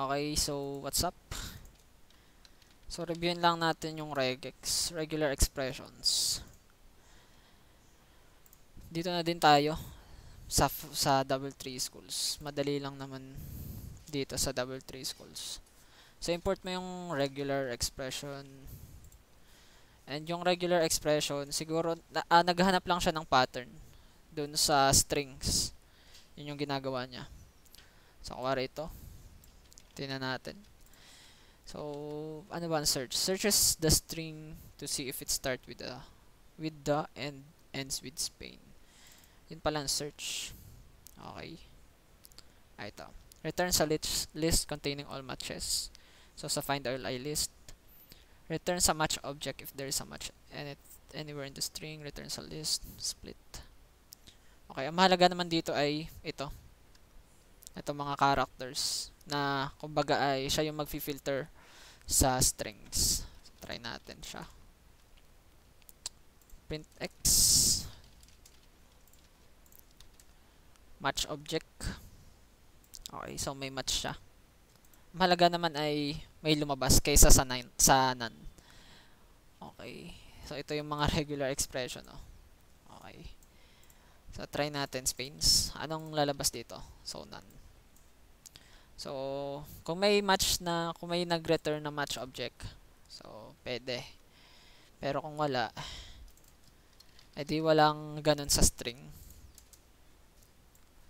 Okay, so what's up? So reviewin lang natin yung regex, regular expressions. Dito na din tayo sa sa double three schools. Madali lang naman dito sa double three schools. So import mo yung regular expression. And yung regular expression, siguro na, ah, naghahanap lang siya ng pattern doon sa strings. Yun yung ginagawa niya. So kuwari ito. Tingnan natin. So, ano ba ang search? Searches the string to see if it starts with the with the and ends with Spain. Yun pala ang search. Okay. Ah, ito. Return sa list, list containing all matches. So, sa find all I list. Return sa match object if there is a match and it, anywhere in the string. Return sa list. Split. Okay, ang mahalaga naman dito ay ito itong mga characters na kumbaga ay siya yung magfi-filter sa strings. So, try natin siya. Print x match object. Okay, so may match siya. Mahalaga naman ay may lumabas kaysa sa, nine, sa none. Okay. So, ito yung mga regular expression, no? Oh. Okay. So, try natin, Spains. Anong lalabas dito? So, none. So, kung may match na, kung may nag-return na match object, so, pwede. Pero kung wala, edi eh, walang ganun sa string.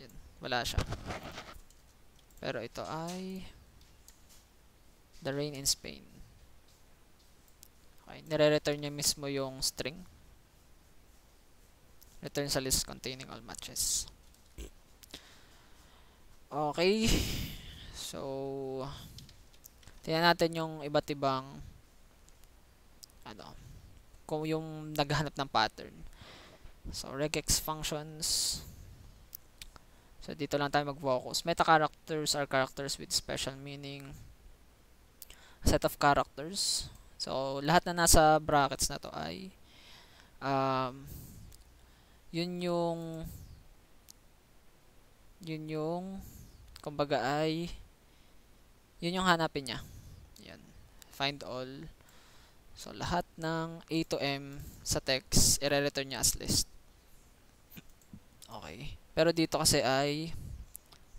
Yun, wala siya. Pero ito ay the rain in Spain. Okay, nire-return niya mismo yung string. Return sa list containing all matches. Okay. So, tingnan natin yung iba't ibang ano, kung yung naghahanap ng pattern. So, regex functions. So, dito lang tayo mag-focus. Meta characters are characters with special meaning. set of characters. So, lahat na nasa brackets na to ay um, yun yung yun yung kumbaga ay yun yung hanapin niya. Yan. Find all. So, lahat ng A to M sa text, i-return niya as list. Okay. Pero dito kasi ay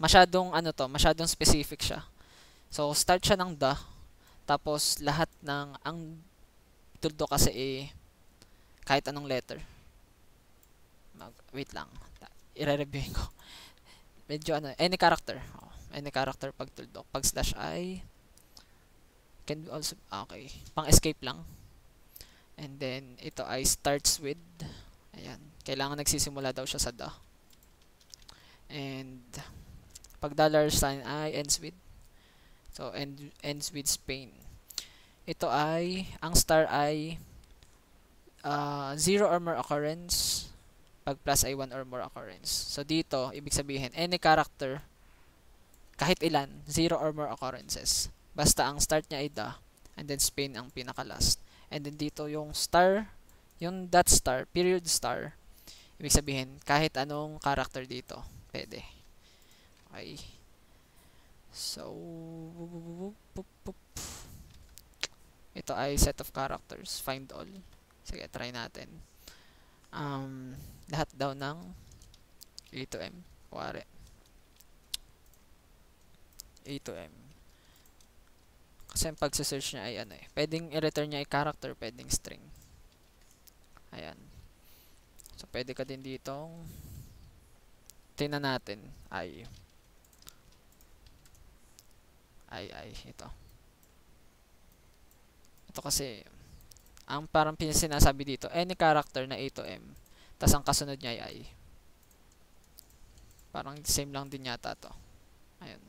masyadong ano to, masyadong specific siya. So, start siya ng the. Tapos, lahat ng ang tuldo kasi eh, kahit anong letter. Mag, wait lang. I-review ko. Medyo ano, any character. Oh and the character pag tuldok. Pag slash I, can also, ah, okay, pang escape lang. And then, ito ay starts with, ayan, kailangan nagsisimula daw siya sa da. And, pag dollar sign I ends with, so end, ends with Spain. Ito ay, ang star ay, uh, zero or more occurrence, pag plus I, one or more occurrence. So, dito, ibig sabihin, any character kahit ilan, zero or more occurrences. Basta ang start niya ay da, and then Spain ang pinaka-last. And then dito yung star, yung that star, period star, ibig sabihin, kahit anong character dito, pwede. Okay. So, ito ay set of characters, find all. Sige, try natin. Um, lahat daw ng A to M, kuwari. A to M. Kasi yung pagsa-search niya ay ano eh. Pwedeng i-return niya ay character, pwedeng string. Ayan. So, pwede ka din ditong tingnan natin ay ay ay ito. Ito kasi ang parang sinasabi dito, any character na A to M. Tapos ang kasunod niya ay I. Parang same lang din yata to. Ayun.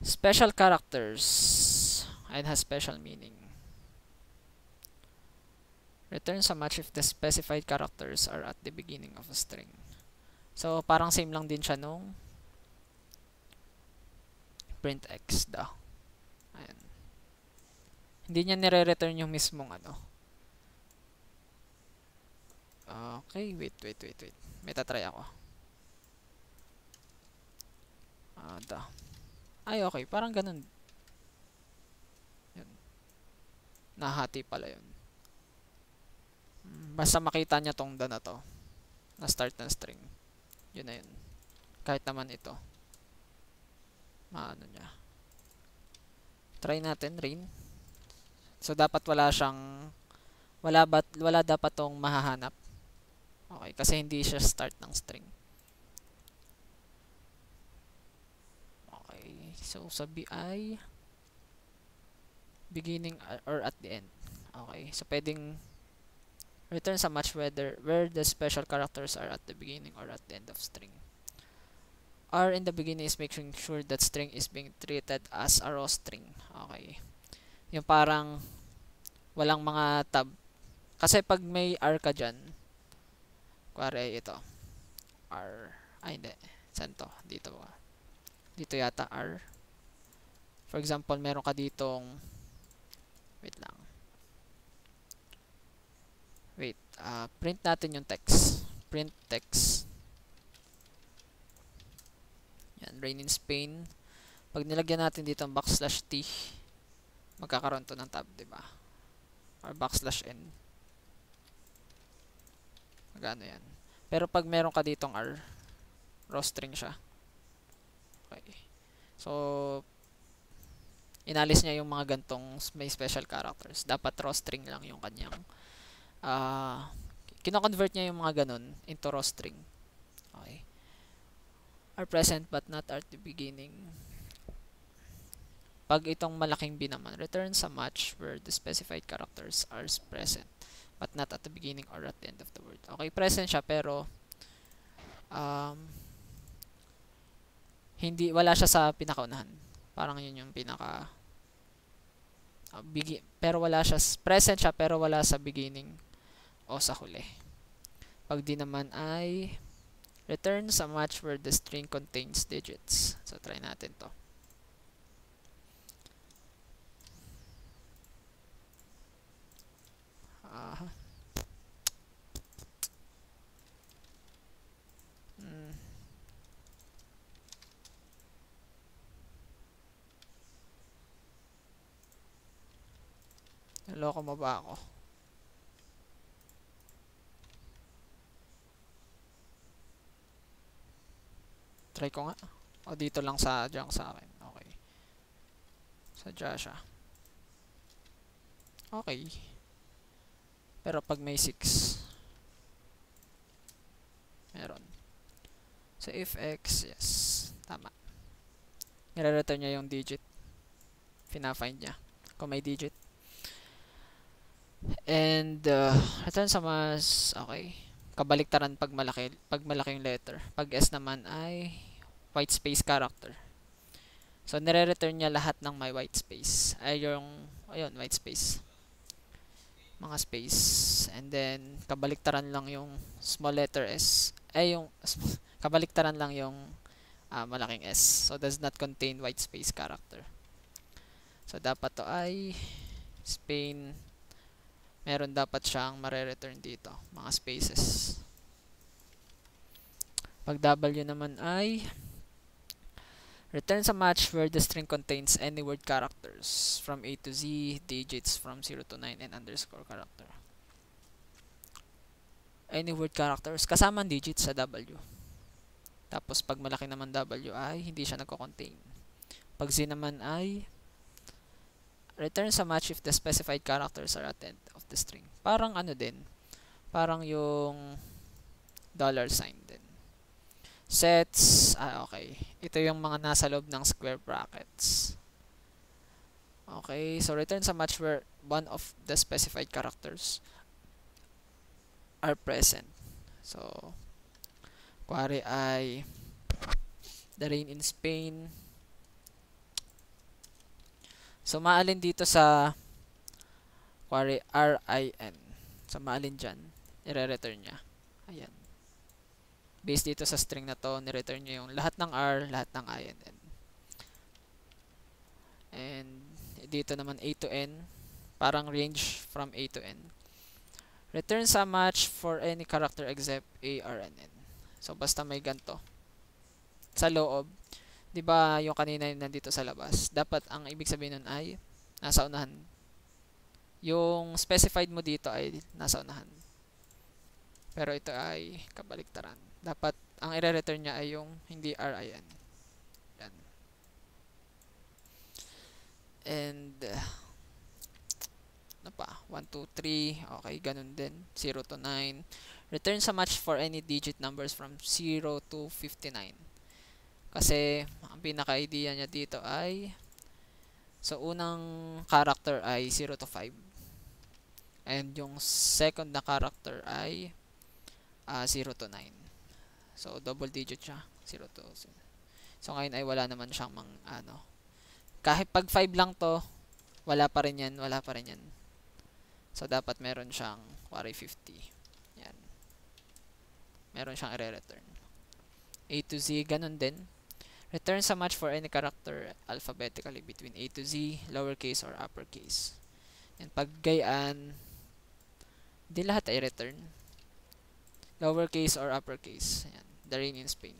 Special characters and has special meaning. Return a match if the specified characters are at the beginning of a string. So, parang same lang din siya nung print x da. Ayan. Hindi niya nire-return yung mismong ano. Okay, wait, wait, wait, wait. May tatry ako. Ah, da. Ay, okay. Parang ganun. Yun. Nahati pala yun. Hmm, basta makita niya tong da na to. Na start ng string. Yun na yun. Kahit naman ito. Maano niya. Try natin, rain. So, dapat wala siyang... Wala, bat, wala dapat tong mahahanap. Okay, kasi hindi siya start ng string. So, sa BI, beginning uh, or at the end. Okay. So, pwedeng return sa match whether where the special characters are at the beginning or at the end of string. R in the beginning is making sure that string is being treated as a raw string. Okay. Yung parang walang mga tab. Kasi pag may R ka dyan, kware ito. R. Ay, hindi. Saan to? Dito ba? Dito yata R. For example, meron ka ditong wait lang. Wait, uh, print natin yung text. Print text. Yan, rain in Spain. Pag nilagyan natin dito ang backslash t, magkakaroon to ng tab, di ba? Or backslash n. Magano yan. Pero pag meron ka ditong r, raw string siya. Okay. So, inalis niya yung mga gantong may special characters. Dapat raw string lang yung kanyang uh, kino-convert niya yung mga ganun into raw string. Okay. Are present but not at the beginning. Pag itong malaking B naman, return sa match where the specified characters are present but not at the beginning or at the end of the word. Okay, present siya pero um, hindi wala siya sa pinakaunahan. Parang yun yung pinaka uh, bigi pero wala siya present siya pero wala sa beginning o sa huli. Pag di naman ay return sa match where the string contains digits. So try natin 'to. Loko mo ba ako? Try ko nga. O dito lang sa junk sa akin. Okay. Sadya siya. Okay. Pero pag may 6. Meron. So if x, yes. Tama. Nire-return niya yung digit. Pina-find niya. Kung may digit. And, uh, return sa mas, okay, kabaliktaran pag malaki, pag malaki yung letter. Pag S naman ay white space character. So, nire-return niya lahat ng may white space. Ay, yung, ayun, white space. Mga space. And then, kabaliktaran lang yung small letter S. Ay, yung, kabaliktaran lang yung uh, malaking S. So, does not contain white space character. So, dapat to ay Spain meron dapat siyang mare-return dito, mga spaces. Pag W naman ay return sa match where the string contains any word characters from A to Z, digits from 0 to 9, and underscore character. Any word characters, kasama digits sa W. Tapos pag malaki naman W ay hindi siya nagko-contain. Pag Z naman ay Return a match if the specified characters are at end of the string. Parang ano din. Parang yung dollar sign din. Sets. Ah, okay. Ito yung mga nasa loob ng square brackets. Okay. So, return a match where one of the specified characters are present. So, kuwari ay the rain in Spain So, maalin dito sa query rin. So, maalin dyan. Ire-return niya. Ayan. Based dito sa string na to, ni-return niya yung lahat ng r, lahat ng in. And, dito naman a to n. Parang range from a to n. Return sa match for any character except a, r, and n. So, basta may ganto. Sa loob, 'di ba yung kanina yung nandito sa labas, dapat ang ibig sabihin nun ay nasa unahan. Yung specified mo dito ay nasa unahan. Pero ito ay kabaliktaran. Dapat ang i-return niya ay yung hindi RIN. Yan. And uh, ano pa? 1, 2, 3. Okay, ganun din. 0 to 9. Return sa match for any digit numbers from 0 to 59. Kasi, ang pinaka-idea niya dito ay, so, unang character ay 0 to 5. And yung second na character ay uh, ah, 0 to 9. So, double digit siya. 0 to 0. So, ngayon ay wala naman siyang mang, ano, kahit pag 5 lang to, wala pa rin yan, wala pa rin yan. So, dapat meron siyang, wari 50. Yan. Meron siyang i-return. A to Z, ganun din. Return so much for any character alphabetically between A to Z, lowercase or uppercase. And pag gayaan, di lahat ay return. Lowercase or uppercase. Ayan. The rain in Spain.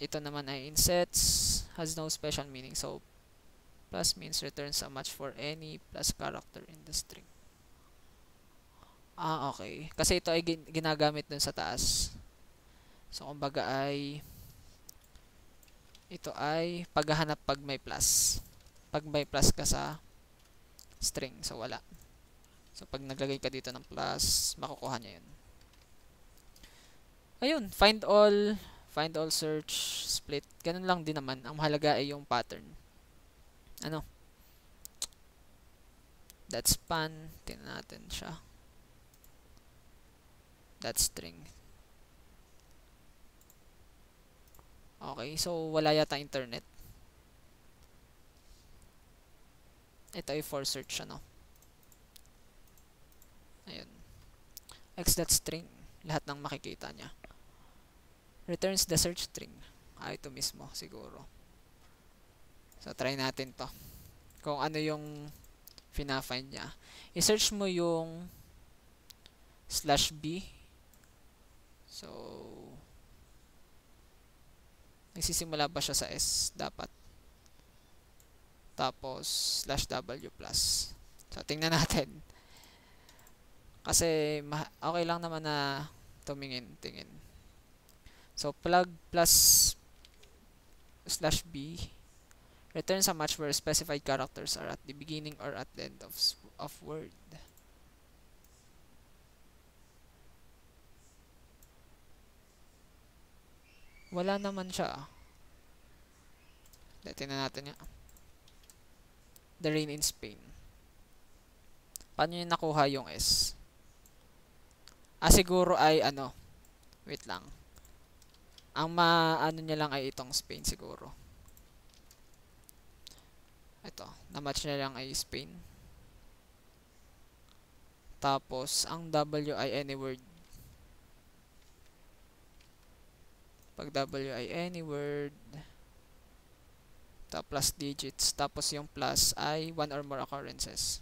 Ito naman ay insets, has no special meaning. So, plus means return so much for any plus character in the string. Ah, okay. Kasi ito ay gin ginagamit dun sa taas. So, kumbaga ay ito ay paghahanap pag may plus. Pag may plus ka sa string, so wala. So pag naglagay ka dito ng plus, makukuha niya 'yun. Ayun, find all, find all search, split. Ganun lang din naman. Ang mahalaga ay yung pattern. Ano? That's span, tingnan natin siya. That's string. Okay, so wala yata internet. Ito ay for search ano. Ayun. X that string, Lahat ng makikita niya. Returns the search string. Ah, ito mismo siguro. So, try natin to. Kung ano yung fina-find niya. I-search mo yung slash b. So, nagsisimula ba siya sa S dapat tapos slash W plus so tingnan natin kasi okay lang naman na tumingin tingin so plug plus slash B returns a match where specified characters are at the beginning or at the end of, of word Wala naman siya. Ah. Tingnan natin yan. The Rain in Spain. Paano niya nakuha yung S? Ah, siguro ay ano. Wait lang. Ang maano niya lang ay itong Spain siguro. Ito. Namatch niya lang ay Spain. Tapos, ang W ay any word. Pag W ay any word, ta plus digits, tapos yung plus ay one or more occurrences.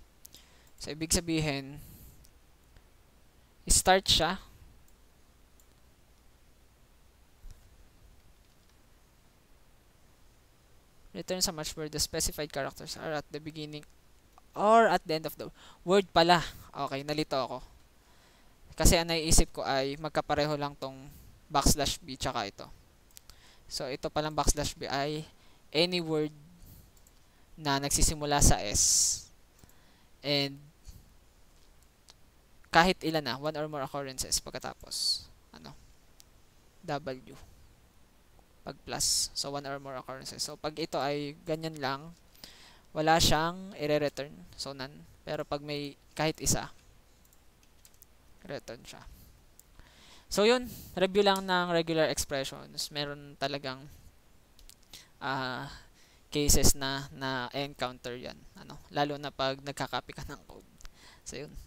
So, ibig sabihin, start siya return sa match where the specified characters are at the beginning or at the end of the word pala. Okay, nalito ako. Kasi ang naiisip ko ay magkapareho lang tong backslash b tsaka ito. So, ito pa lang backslash b ay any word na nagsisimula sa s and kahit ilan na, one or more occurrences pagkatapos. Ano? W. Pag plus. So, one or more occurrences. So, pag ito ay ganyan lang, wala siyang i-return. So, none. Pero pag may kahit isa, return siya. So yun, review lang ng regular expressions. Meron talagang uh, cases na na encounter 'yan, ano, lalo na pag nagka-copy ka ng code. So yun.